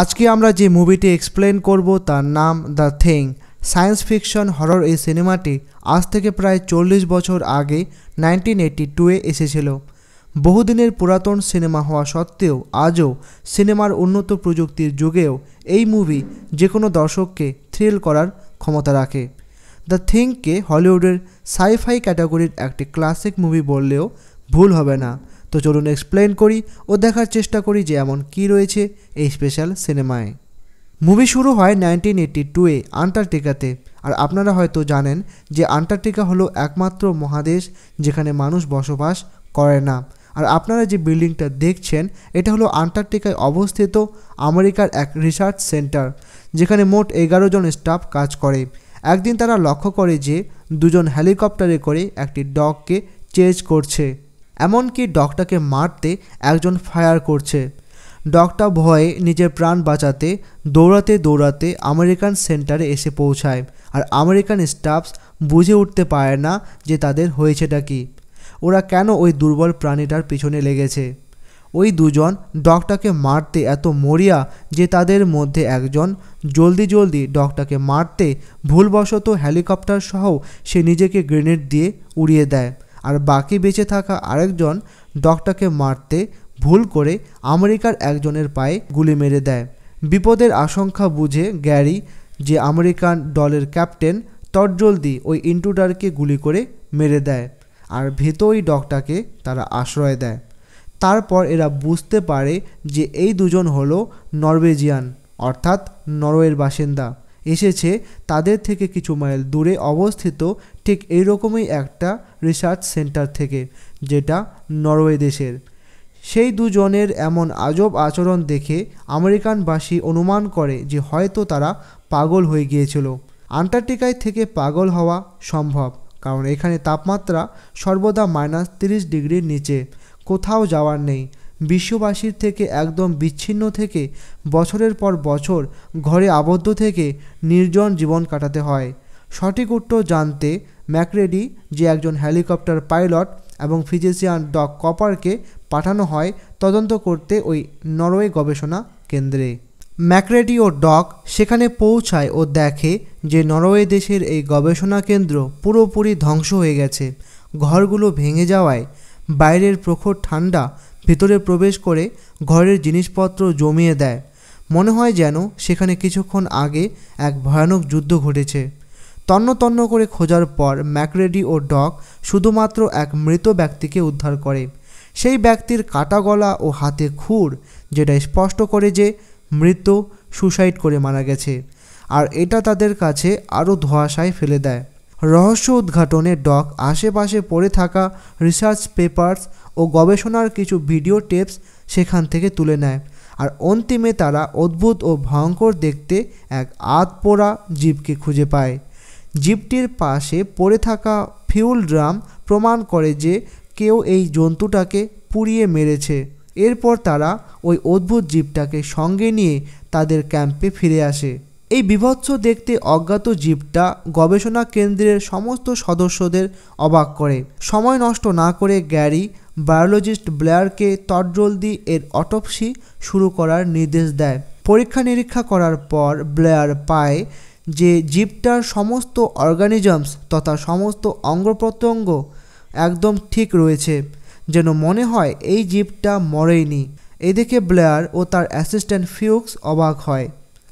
আজকে আমরা যে মুভিটি এক্সপ্লেন করব তার নাম the thing science fiction horror এই সিনেমাটি আজ থেকে প্রায় চল্লিশ বছর আগে নাইনটিন এইটি টুয়ে এসেছিল বহুদিনের পুরাতন সিনেমা হওয়া সত্ত্বেও আজও সিনেমার উন্নত প্রযুক্তির যুগেও এই মুভি যে কোনো দর্শককে থ্রিল করার ক্ষমতা রাখে দ্য থিংকে হলিউডের সাইফাই ক্যাটাগরির একটি ক্লাসিক মুভি বললেও ভুল হবে না তো চলুন এক্সপ্লেন করি ও দেখার চেষ্টা করি যে এমন কি রয়েছে এই স্পেশাল সিনেমায় মুভি শুরু হয় নাইনটিন এইটি টুয়ে আন্টার্কটিকাতে আর আপনারা হয়তো জানেন যে আন্টার্কটিকা হলো একমাত্র মহাদেশ যেখানে মানুষ বসবাস করে না আর আপনারা যে বিল্ডিংটা দেখছেন এটা হলো আন্টার্কটিকায় অবস্থিত আমেরিকার এক রিসার্চ সেন্টার যেখানে মোট এগারো জন স্টাফ কাজ করে একদিন তারা লক্ষ্য করে যে দুজন হেলিকপ্টারে করে একটি ডগকে চেজ করছে এমনকি ডগটাকে মারতে একজন ফায়ার করছে ডগটা ভয়ে নিজের প্রাণ বাঁচাতে দৌড়াতে দৌড়াতে আমেরিকান সেন্টারে এসে পৌঁছায় আর আমেরিকান স্টাফস বুঝে উঠতে পারে না যে তাদের হয়েছেটা কি ওরা কেন ওই দুর্বল প্রাণীটার পিছনে লেগেছে ওই দুজন ডগটাকে মারতে এত মরিয়া যে তাদের মধ্যে একজন জলদি জলদি ডগটাকে মারতে ভুলবশত হেলিকপ্টার সহ সে নিজেকে গ্রেনেড দিয়ে উড়িয়ে দেয় আর বাকি বেঁচে থাকা আরেকজন ডকটাকে মারতে ভুল করে আমেরিকার একজনের পায়ে গুলি মেরে দেয় বিপদের আশঙ্কা বুঝে গ্যারি যে আমেরিকান দলের ক্যাপ্টেন তটজলদি ওই ইন্টুডারকে গুলি করে মেরে দেয় আর ভেত ওই ডগটাকে তারা আশ্রয় দেয় তারপর এরা বুঝতে পারে যে এই দুজন হলো নরওয়েজিয়ান অর্থাৎ নরওয়ের বাসিন্দা এসেছে তাদের থেকে কিছু মাইল দূরে অবস্থিত ঠিক এইরকমই একটা রিসার্চ সেন্টার থেকে যেটা নরওয়ে দেশের সেই দুজনের এমন আজব আচরণ দেখে আমেরিকানবাসী অনুমান করে যে হয়তো তারা পাগল হয়ে গিয়েছিল আন্টার্কটিকায় থেকে পাগল হওয়া সম্ভব কারণ এখানে তাপমাত্রা সর্বদা মাইনাস তিরিশ ডিগ্রির নিচে কোথাও যাওয়ার নেই বিশ্ববাসীর থেকে একদম বিচ্ছিন্ন থেকে বছরের পর বছর ঘরে আবদ্ধ থেকে নির্জন জীবন কাটাতে হয় সঠিক উত্তর জানতে ম্যাকরেডি যে একজন হেলিকপ্টার পাইলট এবং ফিজিশিয়ান ডক কপারকে পাঠানো হয় তদন্ত করতে ওই নরওয়ে গবেষণা কেন্দ্রে ম্যাকরেডি ও ডক সেখানে পৌঁছায় ও দেখে যে নরওয়ে দেশের এই গবেষণা কেন্দ্র পুরোপুরি ধ্বংস হয়ে গেছে ঘরগুলো ভেঙে যাওয়ায় বাইরের প্রখর ঠান্ডা ভেতরে প্রবেশ করে ঘরের জিনিসপত্র জমিয়ে দেয় মনে হয় যেন সেখানে কিছুক্ষণ আগে এক ভয়ানক যুদ্ধ ঘটেছে তন্ন তন্ন করে খোঁজার পর ম্যাকরেডি ও ডক শুধুমাত্র এক মৃত ব্যক্তিকে উদ্ধার করে সেই ব্যক্তির কাটা গলা ও হাতে খুর যেটা স্পষ্ট করে যে মৃত সুসাইড করে মারা গেছে আর এটা তাদের কাছে আরও ধোয়াশায় ফেলে দেয় রহস্য উদ্ঘাটনে ডক আশেপাশে পড়ে থাকা রিসার্চ পেপারস ও গবেষণার কিছু ভিডিও টেপস সেখান থেকে তুলে নেয় আর অন্তিমে তারা অদ্ভুত ও ভয়ঙ্কর দেখতে এক আতপোড়া জীবকে খুঁজে পায় জীবটির পাশে পড়ে থাকা ফিউল ড্রাম প্রমাণ করে যে কেউ এই জন্তুটাকে পুড়িয়ে মেরেছে এরপর তারা ওই অদ্ভুত জীবটাকে সঙ্গে নিয়ে তাদের ক্যাম্পে ফিরে আসে এই বিভৎস দেখতে অজ্ঞাত জীবটা গবেষণা কেন্দ্রের সমস্ত সদস্যদের অবাক করে সময় নষ্ট না করে গ্যারি বায়োলজিস্ট ব্লেয়ারকে তটজলদি এর অটপসি শুরু করার নির্দেশ দেয় পরীক্ষা নিরীক্ষা করার পর ব্লেয়ার পায় যে জীবটার সমস্ত অর্গানিজমস তথা সমস্ত অঙ্গ প্রত্যঙ্গ একদম ঠিক রয়েছে যেন মনে হয় এই জীবটা মরেইনি এদিকে ব্লেয়ার ও তার অ্যাসিস্ট্যান্ট ফিউক্স অবাক হয়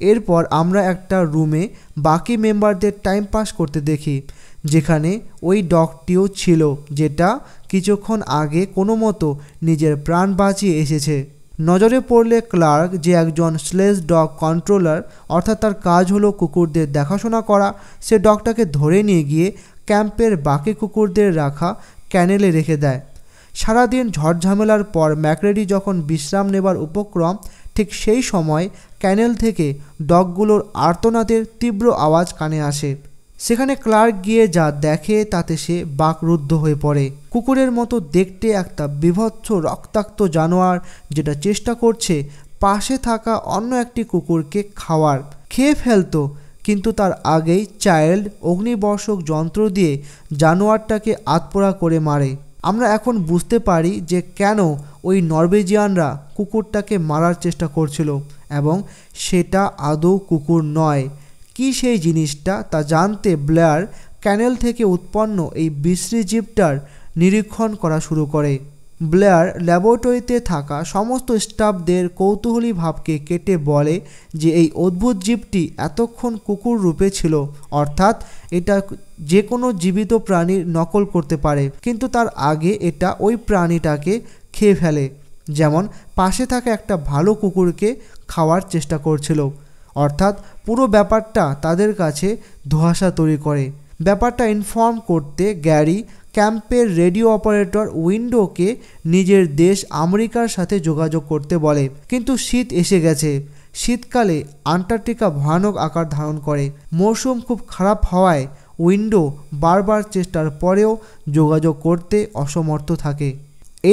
এরপর আমরা একটা রুমে বাকি মেম্বারদের টাইম পাস করতে দেখি যেখানে ওই ডগটিও ছিল যেটা কিছুক্ষণ আগে কোনো মতো নিজের প্রাণ বাঁচিয়ে এসেছে নজরে পড়লে ক্লার্ক যে একজন স্লেজ ডগ কন্ট্রোলার অর্থাৎ তার কাজ হলো কুকুরদের দেখাশোনা করা সে ডগটাকে ধরে নিয়ে গিয়ে ক্যাম্পের বাকি কুকুরদের রাখা ক্যানেলে রেখে দেয় সারাদিন ঝড়ঝামেলার পর ম্যাকরেডি যখন বিশ্রাম নেবার উপক্রম ঠিক সেই সময় ক্যানেল থেকে ডগগুলোর আর্তনাদের তীব্র আওয়াজ কানে আসে সেখানে ক্লার্ক গিয়ে যা দেখে তাতে সে বাকরুদ্ধ হয়ে পড়ে কুকুরের মতো দেখতে একটা বিভৎস রক্তাক্ত জানোয়ার যেটা চেষ্টা করছে পাশে থাকা অন্য একটি কুকুরকে খাওয়ার খেয়ে ফেলতো কিন্তু তার আগেই চাইল্ড অগ্নিবর্ষক যন্ত্র দিয়ে জানোয়ারটাকে আতপোড়া করে মারে আমরা এখন বুঝতে পারি যে কেন ওই নরবেজিয়ানরা কুকুরটাকে মারার চেষ্টা করছিল এবং সেটা আদৌ কুকুর নয় কি সেই জিনিসটা তা জানতে ব্লেয়ার ক্যানেল থেকে উৎপন্ন এই বিশ্রী জীবটার নিরীক্ষণ করা শুরু করে ব্লেয়ার ল্যাবরেটরিতে থাকা সমস্ত স্টাফদের কৌতূহলী ভাবকে কেটে বলে যে এই অদ্ভুত জীবটি এতক্ষণ কুকুর রূপে ছিল অর্থাৎ এটা যে কোনো জীবিত প্রাণীর নকল করতে পারে কিন্তু তার আগে এটা ওই প্রাণীটাকে খেয়ে ফেলে যেমন পাশে থাকা একটা ভালো কুকুরকে খাওয়ার চেষ্টা করছিল অর্থাৎ পুরো ব্যাপারটা তাদের কাছে ধোঁয়াশা তৈরি করে ব্যাপারটা ইনফর্ম করতে গ্যারি ক্যাম্পের রেডিও অপারেটর উইন্ডোকে নিজের দেশ আমেরিকার সাথে যোগাযোগ করতে বলে কিন্তু শীত এসে গেছে শীতকালে আন্টার্কটিকা ভয়ানক আকার ধারণ করে মৌসুম খুব খারাপ হওয়ায় উইন্ডো বারবার চেষ্টার পরেও যোগাযোগ করতে অসমর্থ থাকে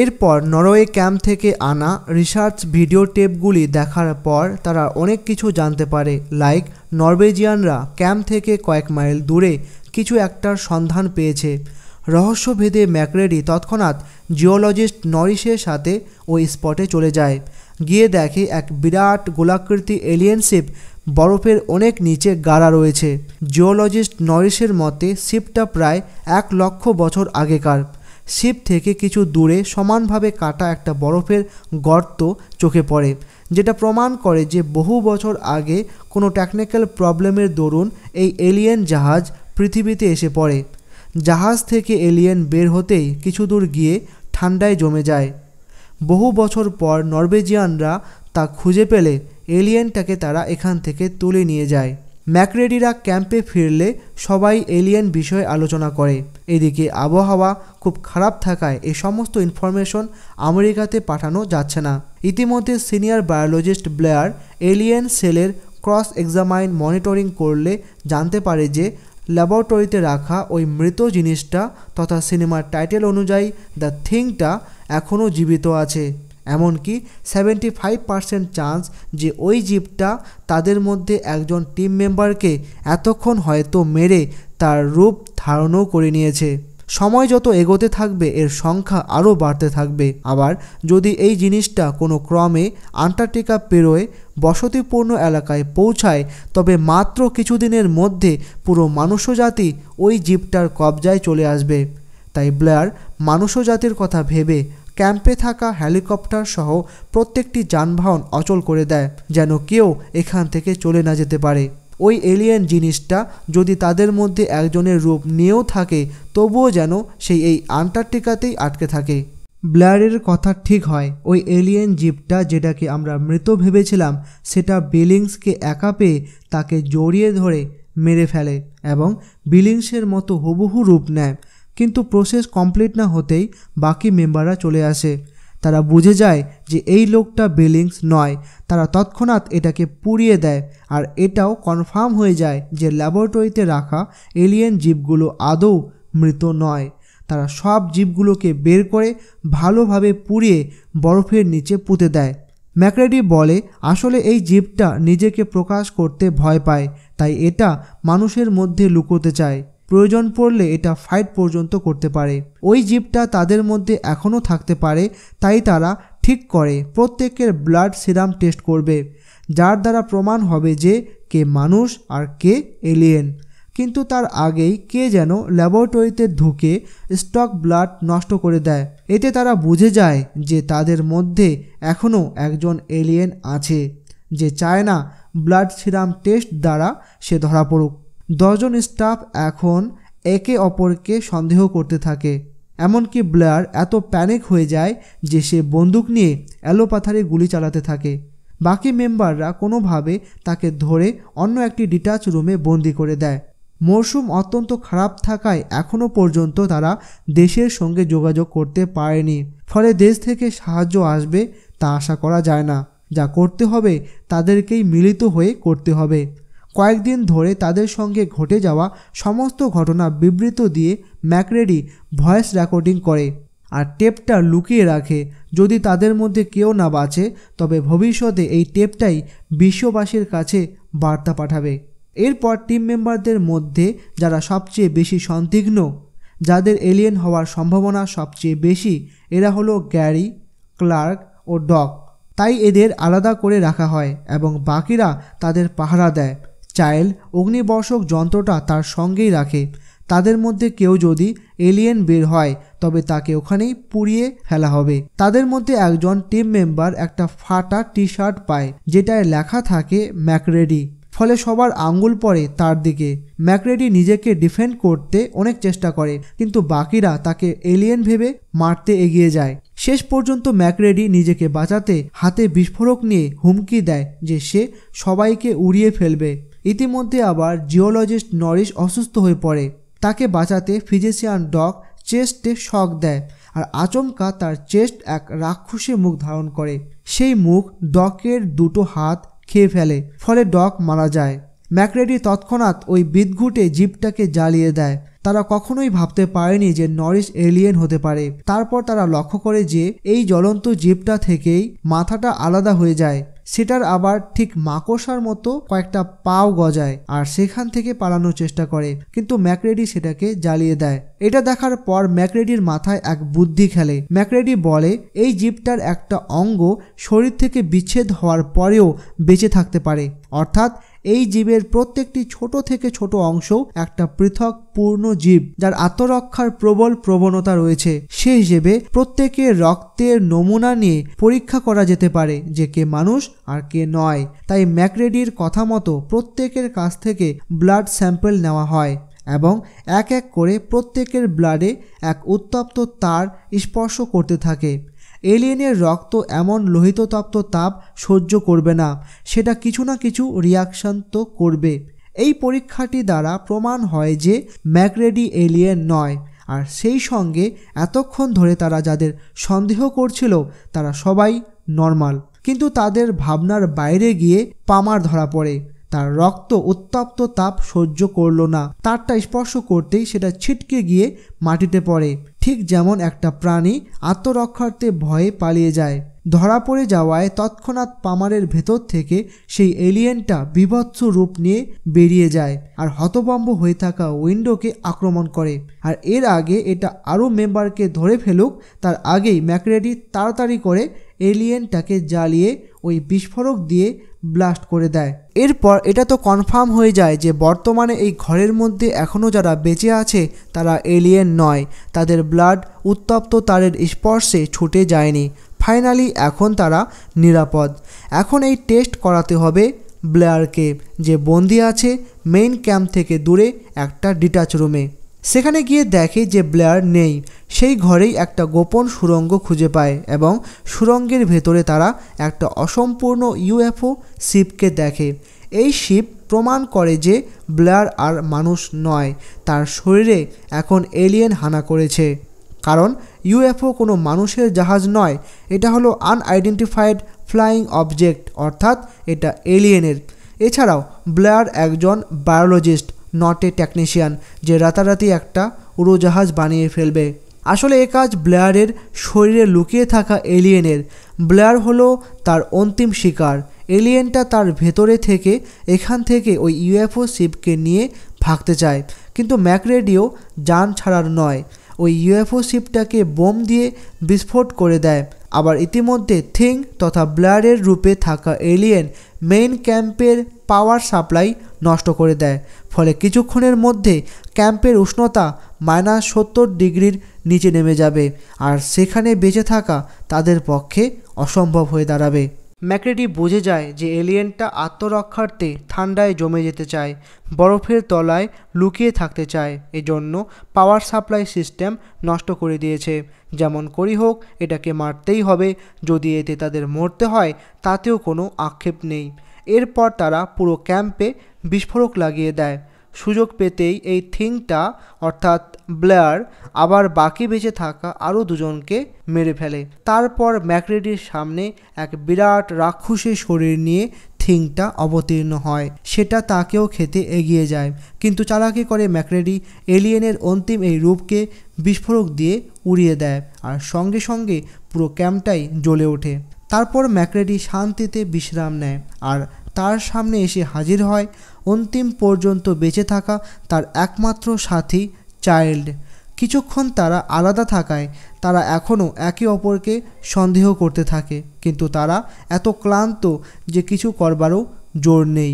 এরপর নরওয়ে ক্যাম্প থেকে আনা রিসার্চ ভিডিও টেপগুলি দেখার পর তারা অনেক কিছু জানতে পারে লাইক নরওয়েজিয়ানরা ক্যাম্প থেকে কয়েক মাইল দূরে কিছু একটার সন্ধান পেয়েছে রহস্যভেদে ম্যাকরেডি তৎক্ষণাৎ জিওলজিস্ট নরিসের সাথে ওই স্পটে চলে যায় গিয়ে দেখে এক বিরাট গোলাকৃতি এলিয়েনশিপ বরফের অনেক নিচে গাড়া রয়েছে জিওলজিস্ট নরিসের মতে শিপটা প্রায় এক লক্ষ বছর আগেকার শিব থেকে কিছু দূরে সমানভাবে কাটা একটা বরফের গর্ত চোখে পড়ে যেটা প্রমাণ করে যে বহু বছর আগে কোনো টেকনিক্যাল প্রবলেমের দরুন এই এলিয়েন জাহাজ পৃথিবীতে এসে পড়ে জাহাজ থেকে এলিয়েন বের হতেই কিছু দূর গিয়ে ঠান্ডায় জমে যায় বহু বছর পর নরবেজিয়ানরা তা খুঁজে পেলে এলিয়েনটাকে তারা এখান থেকে তুলে নিয়ে যায় ম্যাকরেডিরা ক্যাম্পে ফিরলে সবাই এলিয়েন বিষয়ে আলোচনা করে এদিকে আবহাওয়া খুব খারাপ থাকায় এ সমস্ত ইনফরমেশন আমেরিকাতে পাঠানো যাচ্ছে না ইতিমধ্যে সিনিয়র বায়োলজিস্ট ব্লেয়ার এলিয়েন সেলের ক্রস এক্সামাইন মনিটরিং করলে জানতে পারে যে ল্যাবরেটরিতে রাখা ওই মৃত জিনিসটা তথা সিনেমার টাইটেল অনুযায়ী দ্য থিংটা এখনও জীবিত আছে এমনকি সেভেন্টি ফাইভ পার্সেন্ট চান্স যে ওই জীবটা তাদের মধ্যে একজন টিম মেম্বারকে এতক্ষণ হয়তো মেরে তার রূপ ধারণও করে নিয়েছে সময় যত এগোতে থাকবে এর সংখ্যা আরও বাড়তে থাকবে আবার যদি এই জিনিসটা কোনো ক্রমে আন্টার্কটিকা পেরোয় বসতিপূর্ণ এলাকায় পৌঁছায় তবে মাত্র কিছুদিনের মধ্যে পুরো মানুষজাতি ওই জীবটার কবজায় চলে আসবে তাই ব্লেয়ার মানুষজাতির কথা ভেবে ক্যাম্পে থাকা হেলিকপ্টার সহ প্রত্যেকটি যানবাহন অচল করে দেয় যেন কেউ এখান থেকে চলে না যেতে পারে ওই এলিয়েন জিনিসটা যদি তাদের মধ্যে একজনের রূপ নিয়েও থাকে তবুও যেন সেই এই আন্টার্কটিকাতেই আটকে থাকে ব্লারের কথা ঠিক হয় ওই এলিয়েন জিপটা যেটাকে আমরা মৃত ভেবেছিলাম সেটা বিলিংসকে একা পেয়ে তাকে জড়িয়ে ধরে মেরে ফেলে এবং বিলিংসের মতো হুবহু রূপ নেয় কিন্তু প্রসেস কমপ্লিট না হতেই বাকি মেম্বাররা চলে আসে তারা বুঝে যায় যে এই লোকটা বিলিংস নয় তারা তৎক্ষণাৎ এটাকে পুড়িয়ে দেয় আর এটাও কনফার্ম হয়ে যায় যে ল্যাবরেটরিতে রাখা এলিয়েন জীবগুলো আদৌ মৃত নয় তারা সব জীবগুলোকে বের করে ভালোভাবে পুড়িয়ে বরফের নিচে পুঁতে দেয় ম্যাকরেডি বলে আসলে এই জীবটা নিজেকে প্রকাশ করতে ভয় পায় তাই এটা মানুষের মধ্যে লুকোতে চায় প্রয়োজন পড়লে এটা ফাইট পর্যন্ত করতে পারে ওই জীবটা তাদের মধ্যে এখনও থাকতে পারে তাই তারা ঠিক করে প্রত্যেকের ব্লাড সিরাম টেস্ট করবে যার দ্বারা প্রমাণ হবে যে কে মানুষ আর কে এলিয়েন কিন্তু তার আগেই কে যেন ল্যাবরেটরিতে ঢুকে স্টক ব্লাড নষ্ট করে দেয় এতে তারা বুঝে যায় যে তাদের মধ্যে এখনও একজন এলিয়েন আছে যে চায় না ব্লাড সিরাম টেস্ট দ্বারা সে ধরা পড়ুক দশজন স্টাফ এখন একে অপরকে সন্দেহ করতে থাকে এমনকি ব্লেয়ার এত প্যানিক হয়ে যায় যে সে বন্দুক নিয়ে অ্যালোপাথারে গুলি চালাতে থাকে বাকি মেম্বাররা কোনোভাবে তাকে ধরে অন্য একটি ডিটাচ রুমে বন্দি করে দেয় মরশুম অত্যন্ত খারাপ থাকায় এখনও পর্যন্ত তারা দেশের সঙ্গে যোগাযোগ করতে পারেনি ফলে দেশ থেকে সাহায্য আসবে তা আশা করা যায় না যা করতে হবে তাদেরকেই মিলিত হয়ে করতে হবে কয়েকদিন ধরে তাদের সঙ্গে ঘটে যাওয়া সমস্ত ঘটনা বিবৃত দিয়ে ম্যাকরেডি ভয়েস রেকর্ডিং করে আর টেপটা লুকিয়ে রাখে যদি তাদের মধ্যে কেউ না বাঁচে তবে ভবিষ্যতে এই টেপটাই বিশ্ববাসীর কাছে বার্তা পাঠাবে এরপর টিম মেম্বারদের মধ্যে যারা সবচেয়ে বেশি সন্দিগ্ন যাদের এলিয়েন হওয়ার সম্ভাবনা সবচেয়ে বেশি এরা হলো গ্যারি ক্লার্ক ও ডক তাই এদের আলাদা করে রাখা হয় এবং বাকিরা তাদের পাহারা দেয় চাইল্ড অগ্নিবর্ষক যন্ত্রটা তার সঙ্গেই রাখে তাদের মধ্যে কেউ যদি এলিয়েন বের হয় তবে তাকে ওখানেই পুড়িয়ে ফেলা হবে তাদের মধ্যে একজন টিম মেম্বার একটা ফাটা টি শার্ট পায় যেটায় লেখা থাকে ম্যাকরেডি ফলে সবার আঙ্গুল পড়ে তার দিকে ম্যাকরেডি নিজেকে ডিফেন্ড করতে অনেক চেষ্টা করে কিন্তু বাকিরা তাকে এলিয়েন ভেবে মারতে এগিয়ে যায় শেষ পর্যন্ত ম্যাকরেডি নিজেকে বাঁচাতে হাতে বিস্ফোরক নিয়ে হুমকি দেয় যে সে সবাইকে উড়িয়ে ফেলবে ইতিমধ্যে আবার জিওলজিস্ট নরিশ অসুস্থ হয়ে পড়ে তাকে বাঁচাতে ফিজিশিয়ান ডগ চেস্টে শক দেয় আর আচমকা তার চেস্ট এক রাক্ষসে মুখ ধারণ করে সেই মুখ ডকের দুটো হাত খেয়ে ফেলে ফলে ডক মারা যায় ম্যাকরেডি তৎক্ষণাৎ ওই বিদঘুটে জিপটাকে জ্বালিয়ে দেয় তারা কখনোই ভাবতে পারেনি যে নরিস এলিয়েন হতে পারে তারপর তারা লক্ষ্য করে যে এই জ্বলন্ত জিপটা থেকেই মাথাটা আলাদা হয়ে যায় সেটার আবার ঠিক মাকসার মতো কয়েকটা পাও গজায় আর সেখান থেকে পালানোর চেষ্টা করে কিন্তু ম্যাকরেডি সেটাকে জ্বালিয়ে দেয় এটা দেখার পর ম্যাকরেডির মাথায় এক বুদ্ধি খেলে ম্যাকরেডি বলে এই জীবটার একটা অঙ্গ শরীর থেকে বিচ্ছেদ হওয়ার পরেও বেঁচে থাকতে পারে অর্থাৎ এই জীবের প্রত্যেকটি ছোট থেকে ছোট অংশ একটা পৃথক পূর্ণ জীব যার আত্মরক্ষার প্রবল প্রবণতা রয়েছে সে হিসেবে প্রত্যেকের রক্তের নমুনা নিয়ে পরীক্ষা করা যেতে পারে যে কে মানুষ আর কে নয় তাই ম্যাকরেডির কথা মতো প্রত্যেকের কাছ থেকে ব্লাড স্যাম্পল নেওয়া হয় এবং এক এক করে প্রত্যেকের ব্লাডে এক উত্তপ্ত তার স্পর্শ করতে থাকে এলিয়েনের রক্ত এমন লোহিতপ্ত তাপ সহ্য করবে না সেটা কিছু না কিছু রিয়াকশান তো করবে এই পরীক্ষাটি দ্বারা প্রমাণ হয় যে ম্যাকরেডি এলিয়েন নয় আর সেই সঙ্গে এতক্ষণ ধরে তারা যাদের সন্দেহ করছিল তারা সবাই নর্মাল কিন্তু তাদের ভাবনার বাইরে গিয়ে পামার ধরা পড়ে তার রক্ত উত্তপ্ত তাপ সহ্য করল না তারটা স্পর্শ করতেই সেটা ছিটকে গিয়ে মাটিতে পড়ে ঠিক যেমন একটা প্রাণী আত্মরক্ষার্থে ভয়ে পালিয়ে যায় ধরা পড়ে যাওয়ায় তৎক্ষণাৎ পামারের ভেতর থেকে সেই এলিয়েনটা বিভৎস রূপ নিয়ে বেরিয়ে যায় আর হতবম্ব হয়ে থাকা উইন্ডোকে আক্রমণ করে আর এর আগে এটা আরও মেম্বারকে ধরে ফেলুক তার আগেই ম্যাকরেডি তাড়াতাড়ি করে এলিয়েনটাকে জ্বালিয়ে ওই বিস্ফোরক দিয়ে ব্লাস্ট করে দেয় এরপর এটা তো কনফার্ম হয়ে যায় যে বর্তমানে এই ঘরের মধ্যে এখনও যারা বেঁচে আছে তারা এলিয়েন নয় তাদের ব্লাড উত্তপ্ত তারের স্পর্শে ছুটে যায়নি ফাইনালি এখন তারা নিরাপদ এখন এই টেস্ট করাতে হবে ব্লেয়ারকে যে বন্দি আছে মেইন ক্যাম্প থেকে দূরে একটা ডিটাচ রুমে সেখানে গিয়ে দেখে যে ব্লেয়ার নেই সেই ঘরেই একটা গোপন সুরঙ্গ খুঁজে পায় এবং সুরঙ্গের ভেতরে তারা একটা অসম্পূর্ণ ইউএফও শিপকে দেখে এই শিপ প্রমাণ করে যে ব্লেয়ার আর মানুষ নয় তার শরীরে এখন এলিয়েন হানা করেছে কারণ ইউএফও কোনো মানুষের জাহাজ নয় এটা হলো আনআইডেন্টিফাইড ফ্লাইং অবজেক্ট অর্থাৎ এটা এলিয়েনের এছাড়াও ব্লেয়ার একজন বায়োলজিস্ট নট এ টেকনিশিয়ান যে রাতারাতি একটা উড়োজাহাজ বানিয়ে ফেলবে আসলে এ কাজ ব্লেয়ারের শরীরে লুকিয়ে থাকা এলিয়েনের ব্লেয়ার হলো তার অন্তিম শিকার এলিয়েনটা তার ভেতরে থেকে এখান থেকে ওই ইউএফও শিপকে নিয়ে ভাগতে চায় কিন্তু ম্যাকরেডিও যান ছাড়ার নয় ওই ইউএফও শিপটাকে বোম দিয়ে বিস্ফোট করে দেয় আবার ইতিমধ্যে থিং তথা ব্লারের রূপে থাকা এলিয়েন মেইন ক্যাম্পের পাওয়ার সাপ্লাই নষ্ট করে দেয় ফলে কিছুক্ষণের মধ্যে ক্যাম্পের উষ্ণতা মাইনাস সত্তর ডিগ্রির নিচে নেমে যাবে আর সেখানে বেঁচে থাকা তাদের পক্ষে অসম্ভব হয়ে দাঁড়াবে ম্যাক্রেডি বুঝে যায় যে এলিয়েনটা আত্মরক্ষার্থে ঠান্ডায় জমে যেতে চায় বরফের তলায় লুকিয়ে থাকতে চায় এজন্য পাওয়ার সাপ্লাই সিস্টেম নষ্ট করে দিয়েছে যেমন করি হোক এটাকে মারতেই হবে যদি এতে তাদের মরতে হয় তাতেও কোনো আক্ষেপ নেই এরপর তারা পুরো ক্যাম্পে বিস্ফোরক লাগিয়ে দেয় সুযোগ পেতেই এই থিংটা অর্থাৎ ব্লেয়ার আবার বাকি বেঁচে থাকা আরও দুজনকে মেরে ফেলে তারপর ম্যাকরেডির সামনে এক বিরাট রাক্ষসী শরীর নিয়ে থিংটা অবতীর্ণ হয় সেটা তাকেও খেতে এগিয়ে যায় কিন্তু চালাকি করে ম্যাকরেডি এলিয়েনের অন্তিম এই রূপকে বিস্ফোরক দিয়ে উড়িয়ে দেয় আর সঙ্গে সঙ্গে পুরো ক্যাম্পটাই জ্বলে ওঠে তারপর ম্যাকরেডি শান্তিতে বিশ্রাম নেয় আর তার সামনে এসে হাজির হয় অন্তিম পর্যন্ত বেঁচে থাকা তার একমাত্র সাথী চাইল্ড কিছুক্ষণ তারা আলাদা থাকায় তারা এখনও একে অপরকে সন্দেহ করতে থাকে কিন্তু তারা এত ক্লান্ত যে কিছু করবারও জোর নেই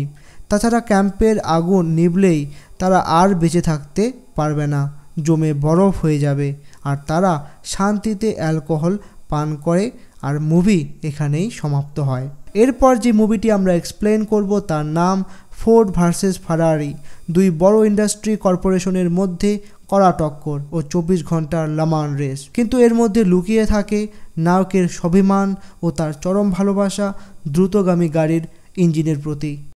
তাছাড়া ক্যাম্পের আগুন নিবলেই তারা আর বেঁচে থাকতে পারবে না জমে বরফ হয়ে যাবে আর তারা শান্তিতে অ্যালকোহল পান করে আর মুভি এখানেই সমাপ্ত হয় এরপর যে মুভিটি আমরা এক্সপ্লেন করব তার নাম ফোর্ড ভার্সেস ফারারি দুই বড় ইন্ডাস্ট্রি কর্পোরেশনের মধ্যে কড়া টক্কর ও চব্বিশ ঘন্টার লামান রেস কিন্তু এর মধ্যে লুকিয়ে থাকে নায়কের স্বাভিমান ও তার চরম ভালোবাসা দ্রুতগামী গাড়ির ইঞ্জিনের প্রতি